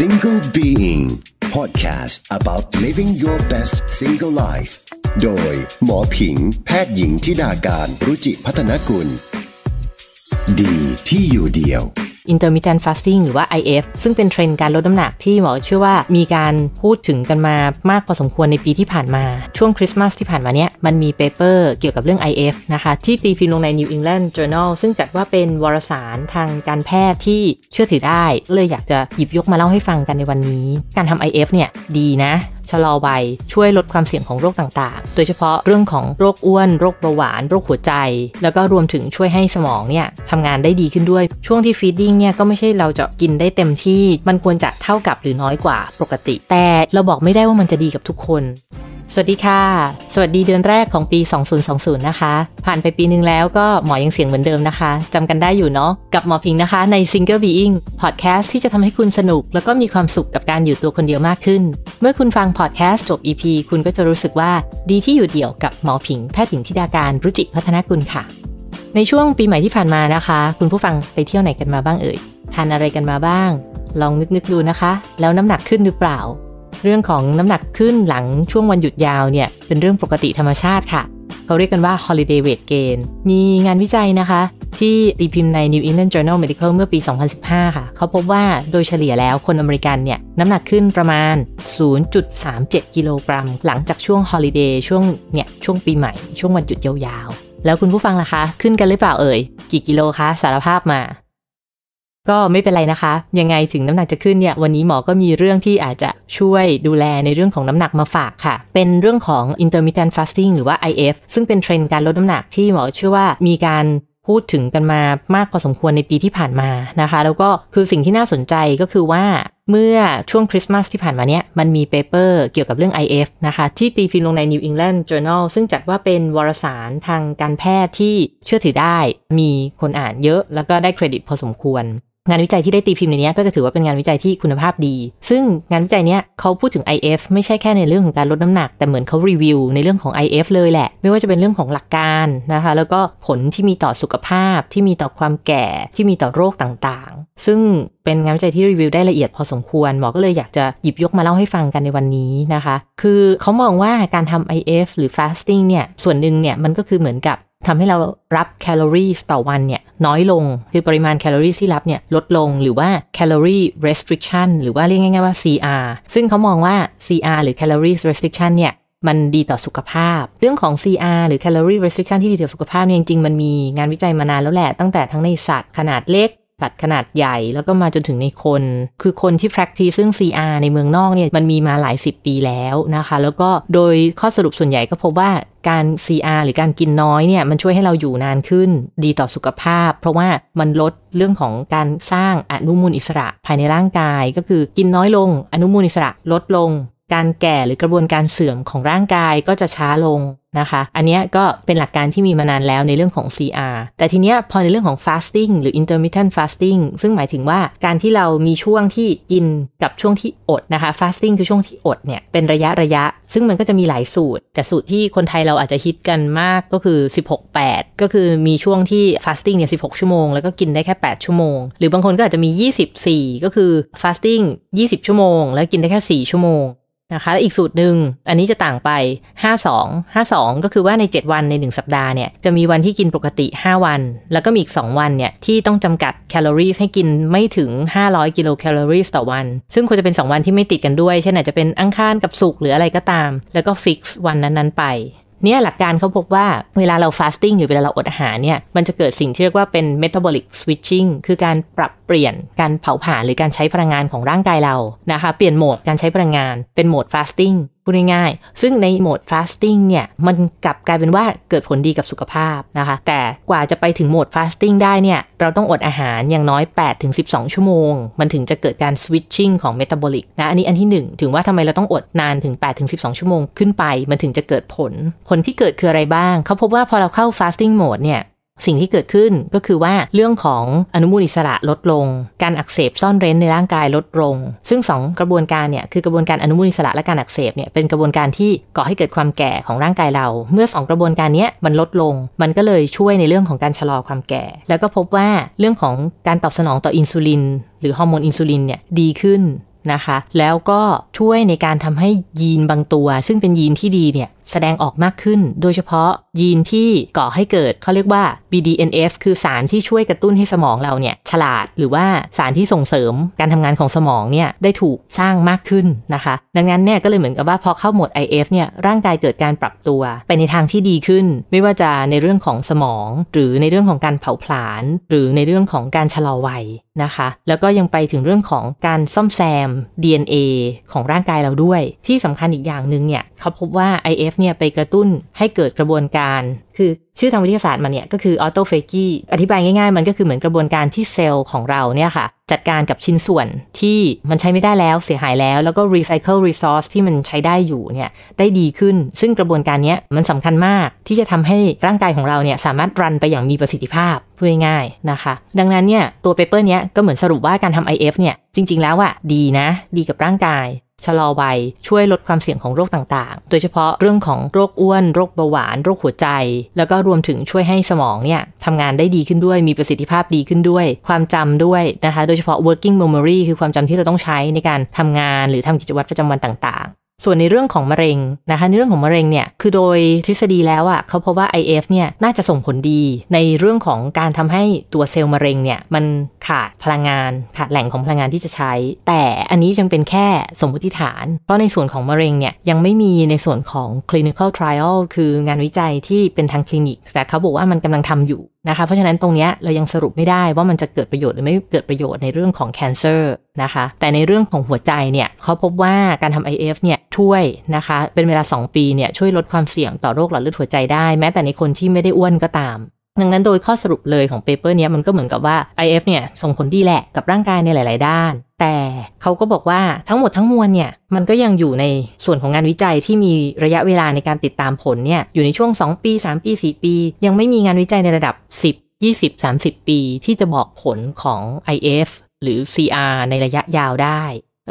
Single Being Podcast about living your best single life โดยหมอผิงแพทย์หญิงทิดาการรุจิพัฒนกุลดีที่อยู่เดียว intermittent fasting หรือว่า IF ซึ่งเป็นเทรนด์การลดน้ำหนักที่หมอเชื่อว่ามีการพูดถึงกันมามากพอสมควรในปีที่ผ่านมาช่วงคริสต์มาสที่ผ่านมาเนี้ยมันมีเปเปอร์เกี่ยวกับเรื่อง IF นะคะ ที่ตีฟิลลงใน New England Journal ซึ่งจัดว่าเป็นวารสารทางการแพทย์ที่เชื่อถือได้ เลยอยากจะหยิบยกมาเล่าให้ฟังกันในวันนี้ การทำ IF เนี่ยดีนะชะลอวัยช่วยลดความเสี่ยงของโรคต่างๆ โดยเฉพาะเรื่องของโรคอ้วน โรคเบาหวาน โรคหัวใจ แล้วก็รวมถึงช่วยให้สมองเนี่ยทำงานได้ดีขึ้นด้วยช่วงที่ฟีดดิ้งเนี่ย ก็ไม่ใช่เราจะกินได้เต็มที่ มันควรจะเท่ากับหรือน้อยกว่า ปกติแต่เราบอกไม่ได้ว่ามันจะดีกับทุกคนสวัสดีค่ะ สวัสดีเดือนแรกของปี 2020 นะคะ ผ่านไปปีนึงแล้วก็หมอยังเสียงเหมือนเดิมนะคะจำกันได้อยู่เนาะกับหมอพิงนะคะใน Single Being Podcast ที่จะทำให้คุณสนุก แล้วก็มีความสุขกับการอยู่ตัวคนเดียวมากขึ้น เมื่อคุณฟัง Podcast จบ EP คุณก็จะรู้สึกว่าดีที่อยู่เดี่ยวกับหมอพิงแพทย์หญิงธิดาการรุจิพัฒนกุลค่ะ ในช่วงปีใหม่ที่ผ่านมานะคะ คุณผู้ฟังไปเที่ยวไหนกันมาบ้างเอ่ยทานอะไรกันมาบ้าง ลองนึกๆดูนะคะ แล้วน้ำหนักขึ้นหรือเปล่าเรื่องของน้ำหนักขึ้นหลังช่วงวันหยุดยาวเนี่ยเป็นเรื่องปกติธรรมชาติค่ะ เขาเรียกกันว่า holiday weight gain มีงานวิจัยนะคะ ที่ตีพิมพ์ใน New England Journal Medical เมื่อปี 2015 ค่ะ เขาพบว่าโดยเฉลี่ยแล้วคนอเมริกันเนี่ยน้ำหนักขึ้นประมาณ 0.37 กิโลกรัม หลังจากช่วง holiday ช่วงเนี่ยช่วงปีใหม่ช่วงวันหยุดยาวๆแล้วคุณผู้ฟังล่ะคะ ขึ้นกันหรือเปล่าเอ่ย กี่กิโลคะสารภาพมาก็ไม่เป็นไรนะคะ ยังไงถึงน้ำหนักจะขึ้นเนี่ยวันนี้หมอก็มีเรื่องที่อาจจะช่วยดูแลในเรื่องของน้ำหนักมาฝากค่ะ เป็นเรื่องของ intermittent fasting หรือว่า IF ซึ่งเป็นเทรนด์การลดน้ำหนักที่หมอเชื่อว่ามีการพูดถึงกันมามากพอสมควรในปีที่ผ่านมานะคะ แล้วก็คือสิ่งที่น่าสนใจก็คือว่า เมื่อช่วงคริสต์มาสที่ผ่านมาเนี้ยมันมีเปเปอร์เกี่ยวกับเรื่อง IF นะคะที่ตีพิมพ์ลงใน New England Journal ซึ่งจัดว่าเป็นวารสารทางการแพทย์ที่เชื่อถือได้ มีคนอ่านเยอะแล้วก็ได้เครดิตพอสมควรงานวิจัยที่ได้ตีพิมพ์ในนี้ก็จะถือว่าเป็นงานวิจัยที่คุณภาพดี ซึ่งงานวิจัยเนี้ยเขาพูดถึง IF ไม่ใช่แค่ในเรื่องของการลดน้ำหนัก แต่เหมือนเขารีวิวในเรื่องของ IF เลยแหละ ไม่ว่าจะเป็นเรื่องของหลักการนะคะ แล้วก็ผลที่มีต่อสุขภาพ ที่มีต่อความแก่ ที่มีต่อโรคต่างๆ ซึ่งเป็นงานวิจัยที่รีวิวได้ละเอียดพอสมควร หมอก็เลยอยากจะหยิบยกมาเล่าให้ฟังกันในวันนี้นะคะ คือเขามองว่าการทำ IF หรือ fasting เนี่ย ส่วนหนึ่งเนี่ยมันก็คือเหมือนกับทำให้เรารับแคลอรี่ต่อวันเนี่ยน้อยลง คือปริมาณแคลอรี่ที่รับเนี่ยลดลงหรือว่าแคลอรี่ restriction หรือว่าเรียกง่ายๆว่า CR ซึ่งเขามองว่า CR หรือ calorie restriction เนี่ยมันดีต่อสุขภาพ เรื่องของ CR หรือ calorie restriction ที่ดีต่อสุขภาพเนี่ยจริงๆมันมีงานวิจัยมานานแล้วแหละ ตั้งแต่ทั้งในสัตว์ขนาดเล็กัตว์ขนาดใหญ่แล้วก็มาจนถึงในคน คือคนที่ practice ซึ่ง CR ในเมืองนอกเนี่ยมันมีมาหลาย 10 ปีแล้วนะคะ แล้วก็โดยข้อสรุปส่วนใหญ่ก็พบว่าการ CR หรือการกินน้อยเนี่ยมันช่วยให้เราอยู่นานขึ้นดีต่อสุขภาพ เพราะว่ามันลดเรื่องของการสร้างอนุมูลอิสระภายในร่างกาย ก็คือกินน้อยลงอนุมูลอิสระลดลง การแก่หรือกระบวนการเสื่อมของร่างกายก็จะช้าลงนะคะอันนี้ก็เป็นหลักการที่มีมานานแล้วในเรื่องของ CR แต่ทีเนี้ยพอในเรื่องของ fasting หรือ intermittent fasting ซึ่งหมายถึงว่าการที่เรามีช่วงที่กินกับช่วงที่อดนะคะ fasting คือช่วงที่อดเนี่ยเป็นระยะระยะ ซึ่งมันก็จะมีหลายสูตร แต่สูตรที่คนไทยเราอาจจะฮิตกันมากก็คือ16-8 ก็คือมีช่วงที่ fasting เนี่ย16 ชั่วโมง แล้วก็กินได้แค่ 8 ชั่วโมงหรือบางคนก็อาจจะมี 24 ก็คือ fasting 20 ชั่วโมง แล้วกินได้แค่ 4 ชั่วโมงนะคะอีกสูตรหนึ่ง อันนี้จะต่างไป 52 52 ก็คือว่าใน 7 วันใน 1 สัปดาห์เนี่ย จะมีวันที่กินปกติ 5 วัน แล้วก็มีอีก 2 วันเนี่ยที่ต้องจำกัดแคลอรี่ให้กินไม่ถึง 500 กิโลแคลอรี่ต่อวัน ซึ่งควรจะเป็น 2 วันที่ไม่ติดกันด้วยเช่นอาจจะเป็นอังคารกับสุกหรืออะไรก็ตาม แล้วก็ฟิกซ์วันนั้น ๆ ไปเนี่ยหลักการเขาพบว่าเวลาเราฟาสติ้งหรือเวลาเราอดอาหารเนี่ย มันจะเกิดสิ่งที่เรียกว่าเป็น metabolic switching คือการปรับเปลี่ยนการเผาผลาญหรือการใช้พลังงานของร่างกายเรานะคะ เปลี่ยนโหมดการใช้พลังงาน เป็นโหมดฟาสติ้งพูดง่ายๆ ซึ่งในโหมด fasting เนี่ยมันกลับกลายเป็นว่าเกิดผลดีกับสุขภาพนะคะ แต่กว่าจะไปถึงโหมด fasting ได้เนี่ยเราต้องอดอาหารอย่างน้อย 8-12 ชั่วโมง มันถึงจะเกิดการ switching ของ metabolic นะอันนี้อันที่ 1 ถึงว่าทำไมเราต้องอดนานถึง 8-12 ชั่วโมงขึ้นไป มันถึงจะเกิดผลผลที่เกิดคืออะไรบ้าง เขาพบว่าพอเราเข้า fasting mode เนี่ยสิ่งที่เกิดขึ้นก็คือว่าเรื่องของอนุมูลอิสระลดลง การอักเสบ ซ่อนเร้นในร่างกายลดลง ซึ่ง 2 กระบวนการเนี่ยคือกระบวนการอนุมูลอิสระและการอักเสบเนี่ยเป็นกระบวนการที่ก่อให้เกิดความแก่ของร่างกายเรา เมื่อ 2 กระบวนการนี้มันลดลง มันก็เลยช่วยในเรื่องของการชะลอความแก่ แล้วก็พบว่าเรื่องของการตอบสนองต่ออินซูลินหรือฮอร์โมนอินซูลินเนี่ยดีขึ้นนะคะ แล้วก็ช่วยในการทำให้ยีนบางตัว ซึ่งเป็นยีนที่ดีเนี่ยแสดงออกมากขึ้น โดยเฉพาะยีนที่ก่อให้เกิดเขาเรียกว่า BDNF คือสารที่ช่วยกระตุ้นให้สมองเราเนี่ยฉลาด หรือว่าสารที่ส่งเสริมการทำงานของสมอง เนี่ย ได้ถูกสร้างมากขึ้นนะคะ ดังนั้นเนี่ยก็เลยเหมือนกับว่าพอเข้าหมด IF เนี่ยร่างกายเกิดการปรับตัว ไปในทางที่ดีขึ้น ไม่ว่าจะในเรื่องของสมอง หรือในเรื่องของการเผาผลาญ หรือในเรื่องของการชะลอวัยนะคะ แล้วก็ยังไปถึงเรื่องของการซ่อมแซม DNA ของร่างกายเราด้วย ที่สำคัญอีกอย่างหนึ่งเนี่ยเขาพบว่า IF เนี่ยไปกระตุ้นให้เกิดกระบวนการ คือ ชื่อทางวิทยาศาสตร์มันเนี่ยก็คือออโตเฟกี้ อธิบายง่ายๆมันก็คือเหมือนกระบวนการที่เซลล์ของเราเนี่ยค่ะจัดการกับชิ้นส่วนที่มันใช้ไม่ได้แล้วเสียหายแล้ว แล้วก็รีไซเคิลรีซอสที่มันใช้ได้อยู่เนี่ยได้ดีขึ้น ซึ่งกระบวนการนี้มันสำคัญมาก ที่จะทำให้ร่างกายของเราเนี่ยสามารถรันไปอย่างมีประสิทธิภาพพูดง่ายๆนะคะ ดังนั้นเนี่ยตัวเปเปอร์เนี้ยก็เหมือนสรุปว่าการทำ IF เนี่ยจริง ๆแล้วอะดีนะ ดีกับร่างกายชะลอวัย ช่วยลดความเสี่ยงของโรคต่าง ๆ โดยเฉพาะเรื่องของโรคอ้วน โรคเบาหวาน โรคหัวใจ แล้วก็รวมถึงช่วยให้สมองเนี่ยทำงานได้ดีขึ้นด้วยมีประสิทธิภาพดีขึ้นด้วย ความจำด้วยนะคะ โดยเฉพาะ working memory คือความจำที่เราต้องใช้ในการทำงานหรือทำกิจวัตรประจำวันต่างส่วนในเรื่องของมะเร็งนะคะในเรื่องของมะเร็งเนี่ยคือโดยทฤษฎีแล้วอะ่ะเขาพบว่า IF เนี่ยน่าจะส่งผลดีในเรื่องของการทำให้ตัวเซลล์มะเร็งเนี่ยมันขาดพลังงานขาดแหล่งของพลังงานที่จะใช้ แต่อันนี้ยังเป็นแค่สมมติฐานเพราะในส่วนของมะเร็งเนี่ยยังไม่มีในส่วนของ clinical trial คืองานวิจัยที่เป็นทางคลินิกแต่เขาบอกว่ามันกำลังทำอยู่นะคะเพราะฉะนั้นตรงนี้เรายังสรุปไม่ได้ว่ามันจะเกิดประโยชน์หรือไม่เกิดประโยชน์ในเรื่องของ cancer นะคะแต่ในเรื่องของหัวใจเนี่ยเขาพบว่าการทำ IF เนี่ยช่วยนะคะเป็นเวลา 2 ปีเนี่ยช่วยลดความเสี่ยงต่อโรคหลอดเลือดหัวใจได้ แม้แต่ในคนที่ไม่ได้อ้วนก็ตาม ดังนั้นโดยข้อสรุปเลยของเปเปอร์นี้มันก็เหมือนกับว่า IF เนี่ยส่งผลดีแหละกับร่างกายในหลาย ๆ ด้าน แต่เขาก็บอกว่าทั้งหมดทั้งมวลเนี่ยมันก็ยังอยู่ในส่วนของงานวิจัยที่มีระยะเวลาในการติดตามผลเนี่ยอยู่ในช่วง 2 ปี 3 ปี 4 ปี ยังไม่มีงานวิจัยในระดับ10 20 30 ปี ที่จะบอกผลของ IF หรือ CR ในระยะยาวได้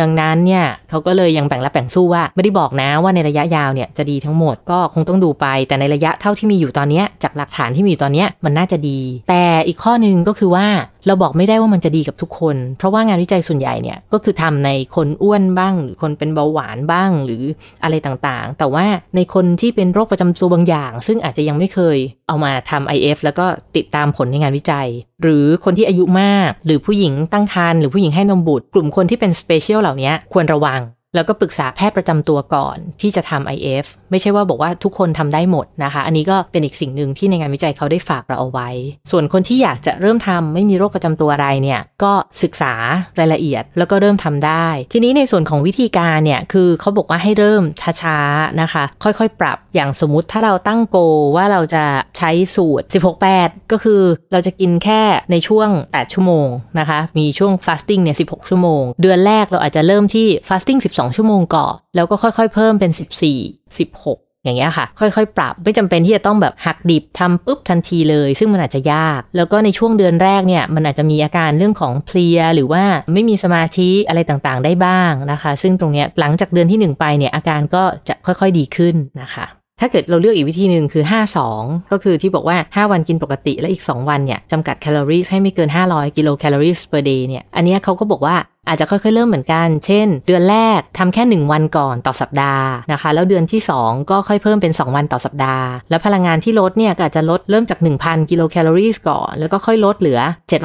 ดังนั้นเนี่ยเขาก็เลยยังแบ่งรับแบ่งสู้ว่า ไม่ได้บอกนะว่าในระยะยาวเนี่ยจะดีทั้งหมดก็คงต้องดูไป แต่ในระยะเท่าที่มีอยู่ตอนนี้จากหลักฐานที่มีอยู่ตอนนี้มันน่าจะดี แต่อีกข้อหนึ่งก็คือว่าเราบอกไม่ได้ว่ามันจะดีกับทุกคน เพราะว่างานวิจัยส่วนใหญ่เนี่ยก็คือทำในคนอ้วนบ้างหรือคนเป็นเบาหวานบ้างหรืออะไรต่างๆ แต่ว่าในคนที่เป็นโรคประจำตัวบางอย่าง ซึ่งอาจจะยังไม่เคย เอามาทำ IF แล้วก็ติดตามผลในงานวิจัยหรือคนที่อายุมาก หรือผู้หญิงตั้งครรภ์หรือผู้หญิงให้นมบุตรกลุ่มคนที่เป็นสเปเชียลเหล่านี้ควรระวังแล้วก็ปรึกษาแพทย์ประจำตัวก่อนที่จะทำ IF ไม่ใช่ว่าบอกว่าทุกคนทำได้หมดนะคะ อันนี้ก็เป็นอีกสิ่งหนึ่งที่ในงานวิจัยเขาได้ฝากเราเอาไว้ ส่วนคนที่อยากจะเริ่มทำ ไม่มีโรคประจำตัวอะไรเนี่ย ก็ศึกษารายละเอียด แล้วก็เริ่มทำได้ ทีนี้ในส่วนของวิธีการเนี่ย คือเขาบอกว่าให้เริ่มช้าๆนะคะ ค่อยๆปรับ อย่างสมมติถ้าเราตั้งโกว่าเราจะใช้สูตร 16-8 ก็คือเราจะกินแค่ในช่วง 8 ชั่วโมงนะคะ มีช่วง fasting เนี่ย 16 ชั่วโมง เดือนแรกเราอาจจะเริ่มที่ fasting 12 2 ชั่วโมงก่อนแล้วก็ค่อย ๆเพิ่มเป็น 14 16 อย่างเงี้ยค่ะ ค่อยๆ ปรับ ไม่จำเป็นที่จะต้องแบบหักดิบ ทำปุ๊บทันทีเลยซึ่งมันอาจจะยากแล้วก็ในช่วงเดือนแรกเนี่ย มันอาจจะมีอาการเรื่องของเพลีย หรือว่าไม่มีสมาธิอะไรต่างๆได้บ้างนะคะ ซึ่งตรงเนี้ยหลังจากเดือนที่ 1 ไปเนี่ย อาการก็จะค่อยๆดีขึ้นนะคะถ้าเกิดเราเลือกอีกวิธีหนึ่งคือ52 ก็คือที่บอกว่า 5 วันกินปกติและอีก2วันเนี่ยจำกัดแคลอรี่ให้ไม่เกิน 500 กิโลแคลอรี่ per day เนี่ยอันนี้เขาก็บอกว่าอาจจะค่อยๆเริ่มเหมือนกัน เช่น เดือนแรกทำแค่1วันก่อนต่อสัปดาห์นะคะ แล้วเดือนที่2ก็ค่อยเพิ่มเป็น 2 วันต่อสัปดาห์ แล้วพลังงานที่ลดเนี่ยอาจจะลดเริ่มจาก1,000กิโลแคลอรี่ก่อน แล้วก็ค่อยลดเหลือ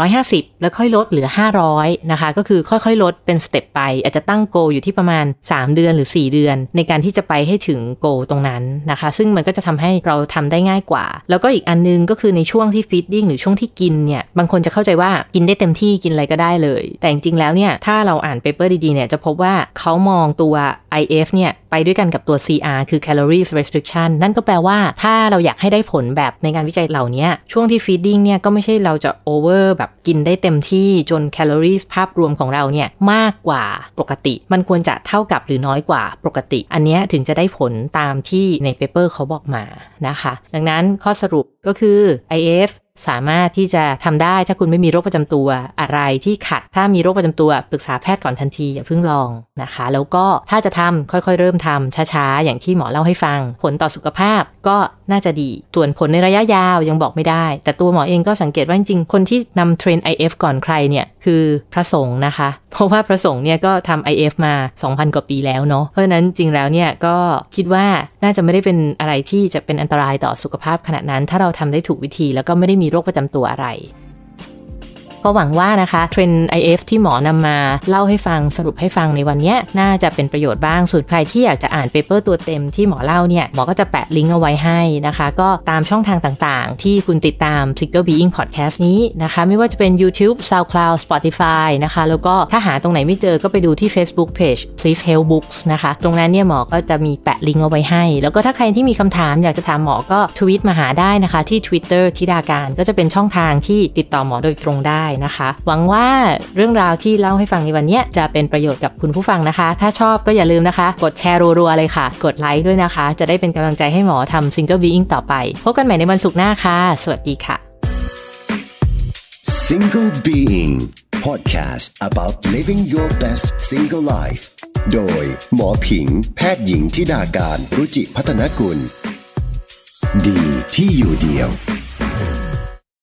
750 แล้วค่อยลดเหลือ500นะคะ ก็คือค่อยๆลดเป็นสเต็ปไป อาจจะตั้งโกอยู่ที่ประมาณ 3 เดือนหรือ 4 เดือน ในการที่จะไปให้ถึงโกตรงนั้นนะคะ ซึ่งมันก็จะทำให้เราทำได้ง่ายกว่า แล้วก็อีกอันนึงก็คือในช่วงที่ฟีดดิ้งหรือช่วงที่กินเนี่ย บางคนจะเข้าใจว่ากินได้เต็มที่กินอะไรก็ได้เลย แต่จริงๆแล้วเนี่ยถ้าเราอ่านเปเปอร์ดีๆเนี่ยจะพบว่าเขามองตัว IF เนี่ยไปด้วยกันกับตัว CR คือ calories restriction นั่นก็แปลว่าถ้าเราอยากให้ได้ผลแบบในงานวิจัยเหล่านี้ ช่วงที่ feeding เนี่ยก็ไม่ใช่เราจะ over แบบกินได้เต็มที่จน calories ภาพรวมของเราเนี่ยมากกว่าปกติมันควรจะเท่ากับหรือน้อยกว่าปกติ อันนี้ถึงจะได้ผลตามที่ในเปเปอร์เขาบอกมานะคะ ดังนั้นข้อสรุปก็คือ IF สามารถที่จะทำได้ถ้าคุณไม่มีโรคประจำตัวอะไรที่ขัดถ้ามีโรคประจำตัวปรึกษาแพทย์ก่อนทันทีอย่าเพิ่งลองนะคะ แล้วก็ถ้าจะทำค่อยๆเริ่มทำช้า ๆ อย่างที่หมอเล่าให้ฟังผลต่อสุขภาพ ก็น่าจะดีส่วนผลในระยะยาวยังบอกไม่ได้ แต่ตัวหมอเองก็สังเกตว่าจริงๆคนที่นำเทรน IF ก่อนใครเนี่ยคือพระสงฆ์นะคะ เพราะว่าพระสงฆ์เนี่ยก็ทำ IF มา2,000 กว่าปีแล้วเนาะเพราะฉนั้นจริงแล้วเนี่ยก็คิดว่าน่าจะไม่ได้เป็นอะไรที่จะเป็นอันตรายต่อสุขภาพขณะนั้น ถ้าเราทำได้ถูกวิธีแล้วก็ไม่ได้มีมีโรคประจำตัวอะไรก็หวังว่านะคะเทรนด์ IF ที่หมอนำมาเล่าให้ฟังสรุปให้ฟังในวันนี้ น่าจะเป็นประโยชน์บ้างส่วนใครที่อยากจะอ่านเปเปอร์ตัวเต็มที่หมอเล่าเนี่ยหมอก็จะแปะลิงก์เอาไว้ให้นะคะ ก็ตามช่องทางต่างๆที่คุณติดตาม Single Being Podcast นี้นะคะ ไม่ว่าจะเป็น YouTube SoundCloud Spotify นะคะแล้วก็ถ้าหาตรงไหนไม่เจอก็ไปดูที่ Facebook Page Please Help Books นะคะตรงนั้นเนี่ยหมอก็จะมีแปะลิงก์เอาไว้ให้ แล้วก็ถ้าใครที่มีคำถามอยากจะถามหมอก็ทวิตมาหาได้นะคะที่ Twitter ทิดาการก็จะเป็นช่องทางที่ติดต่อหมอโดยตรงได้นะคะ หวังว่าเรื่องราวที่เล่าให้ฟังในวันนี้จะเป็นประโยชน์กับคุณผู้ฟังนะคะ ถ้าชอบก็อย่าลืมนะคะ กดแชร์รัว ๆ เลยค่ะ กดไลค์ด้วยนะคะ จะได้เป็นกำลังใจให้หมอทำซิงเกิลบีอิงต่อไป พบกันใหม่ในวันศุกร์หน้าค่ะ สวัสดีค่ะ Single Being Podcast about living your best single life โดยหมอผิงแพทย์หญิงทิดาการ รุจิพัฒนกุล ดีที่อยู่เดียว